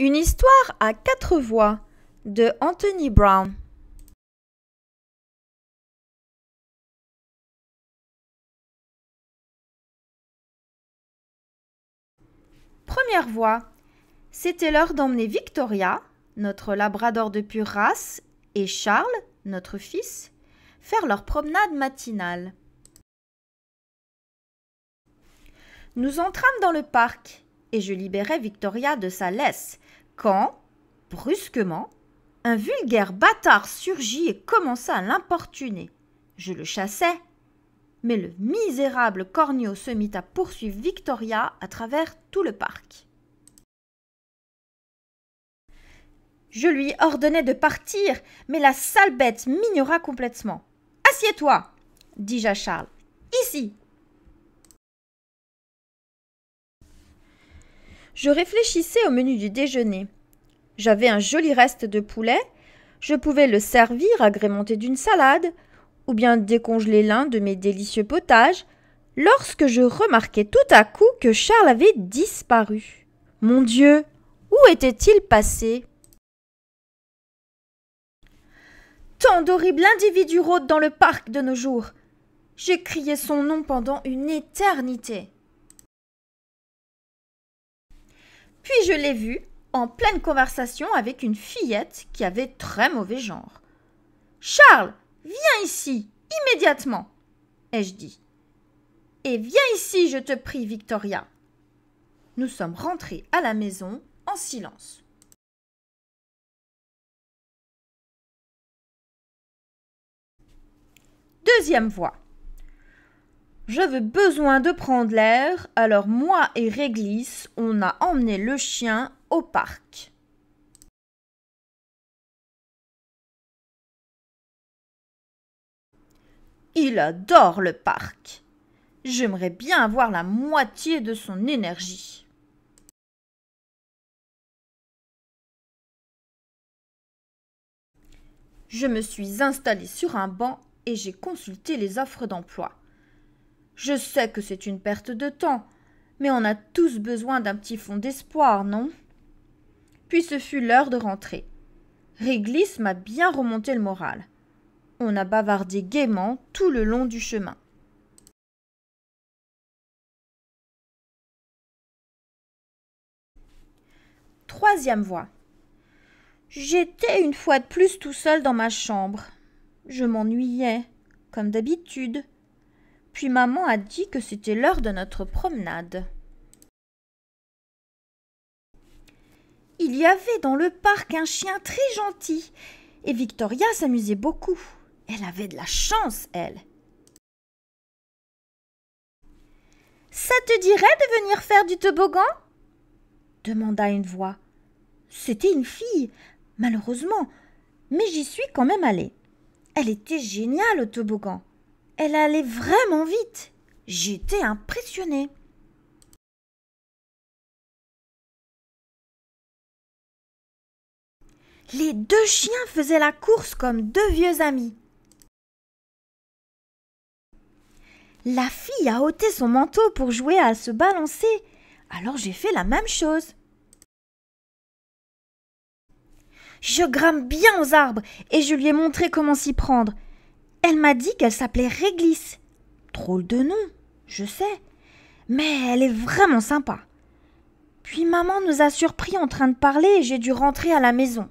Une histoire à quatre voix de Anthony Brown. Première voix. C'était l'heure d'emmener Victoria, notre labrador de pure race, et Charles, notre fils, faire leur promenade matinale. Nous entrâmes dans le parc et je libérais Victoria de sa laisse, quand, brusquement, un vulgaire bâtard surgit et commença à l'importuner. Je le chassais, mais le misérable Cornio se mit à poursuivre Victoria à travers tout le parc. Je lui ordonnais de partir, mais la sale bête m'ignora complètement. Assieds-toi, dis-je à Charles. Ici, je réfléchissais au menu du déjeuner. J'avais un joli reste de poulet, je pouvais le servir agrémenté d'une salade, ou bien décongeler l'un de mes délicieux potages, lorsque je remarquai tout à coup que Charles avait disparu. Mon Dieu, où était-il passé Tant d'horribles individus rôdent dans le parc de nos jours. J'ai crié son nom pendant une éternité. Puis je l'ai vu en pleine conversation avec une fillette qui avait très mauvais genre. Charles, viens ici, immédiatement, ai-je dit. Et viens ici, je te prie, Victoria. Nous sommes rentrés à la maison en silence. Deuxième voix. J'avais besoin de prendre l'air, alors moi et Réglisse, on a emmené le chien au parc. Il adore le parc. J'aimerais bien avoir la moitié de son énergie. Je me suis installée sur un banc et j'ai consulté les offres d'emploi. Je sais que c'est une perte de temps, mais on a tous besoin d'un petit fond d'espoir, non Puis ce fut l'heure de rentrer. Réglisse m'a bien remonté le moral. On a bavardé gaiement tout le long du chemin. Troisième voix. J'étais une fois de plus tout seul dans ma chambre. Je m'ennuyais, comme d'habitude puis maman a dit que c'était l'heure de notre promenade. Il y avait dans le parc un chien très gentil, et Victoria s'amusait beaucoup. Elle avait de la chance, elle. Ça te dirait de venir faire du toboggan demanda une voix. C'était une fille, malheureusement, mais j'y suis quand même allée. Elle était géniale au toboggan. Elle allait vraiment vite. J'étais impressionnée. Les deux chiens faisaient la course comme deux vieux amis. La fille a ôté son manteau pour jouer à se balancer, alors j'ai fait la même chose. Je grimpe bien aux arbres et je lui ai montré comment s'y prendre. Elle m'a dit qu'elle s'appelait Réglisse. Trôle de nom, je sais. Mais elle est vraiment sympa. Puis maman nous a surpris en train de parler et j'ai dû rentrer à la maison.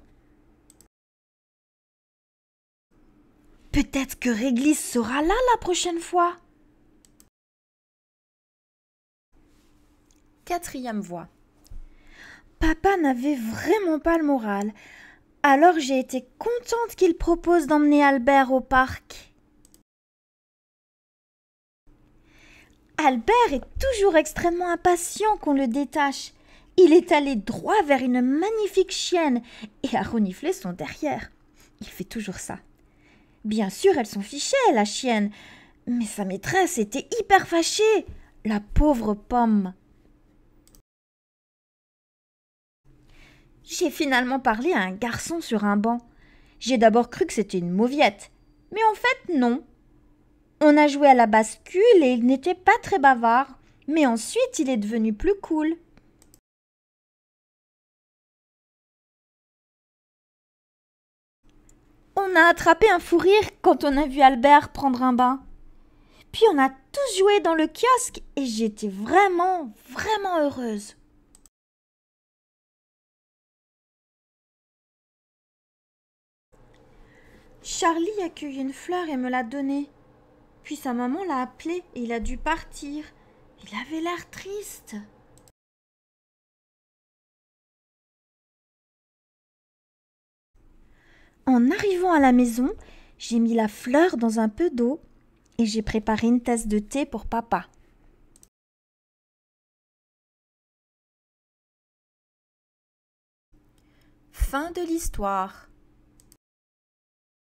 Peut-être que Réglisse sera là la prochaine fois. Quatrième voix. Papa n'avait vraiment pas le moral. Alors j'ai été contente qu'il propose d'emmener Albert au parc. Albert est toujours extrêmement impatient qu'on le détache. Il est allé droit vers une magnifique chienne et a reniflé son derrière. Il fait toujours ça. Bien sûr, elle s'en fichait, la chienne, mais sa maîtresse était hyper fâchée. La pauvre pomme. J'ai finalement parlé à un garçon sur un banc. J'ai d'abord cru que c'était une mauviette, mais en fait non. On a joué à la bascule et il n'était pas très bavard, mais ensuite il est devenu plus cool. On a attrapé un fou rire quand on a vu Albert prendre un bain. Puis on a tous joué dans le kiosque et j'étais vraiment, vraiment heureuse. Charlie a cueilli une fleur et me l'a donnée. Puis sa maman l'a appelé et il a dû partir. Il avait l'air triste. En arrivant à la maison, j'ai mis la fleur dans un peu d'eau et j'ai préparé une tasse de thé pour papa. Fin de l'histoire.